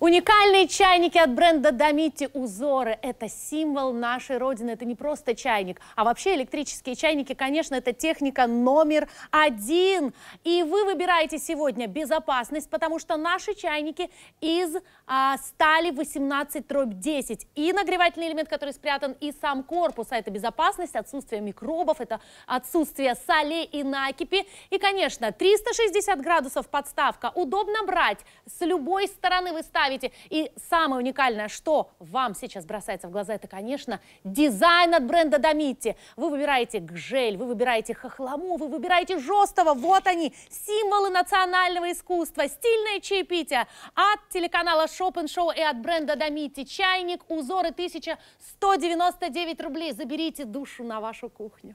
Уникальные чайники от бренда Домити Узоры – это символ нашей Родины. Это не просто чайник, а вообще электрические чайники, конечно, это техника номер один. И вы выбираете сегодня безопасность, потому что наши чайники из а, стали 18 дробь 10. И нагревательный элемент, который спрятан, и сам корпус. А это безопасность, отсутствие микробов, это отсутствие солей и накипи. И, конечно, 360 градусов подставка. Удобно брать с любой стороны вы ставите ставите. И самое уникальное, что вам сейчас бросается в глаза, это, конечно, дизайн от бренда Домити. Вы выбираете гжель, вы выбираете хохлому, вы выбираете жестого. Вот они, символы национального искусства, стильное чаепитие от телеканала Шопен Шоу и от бренда Домити. Чайник, узоры 1199 рублей. Заберите душу на вашу кухню.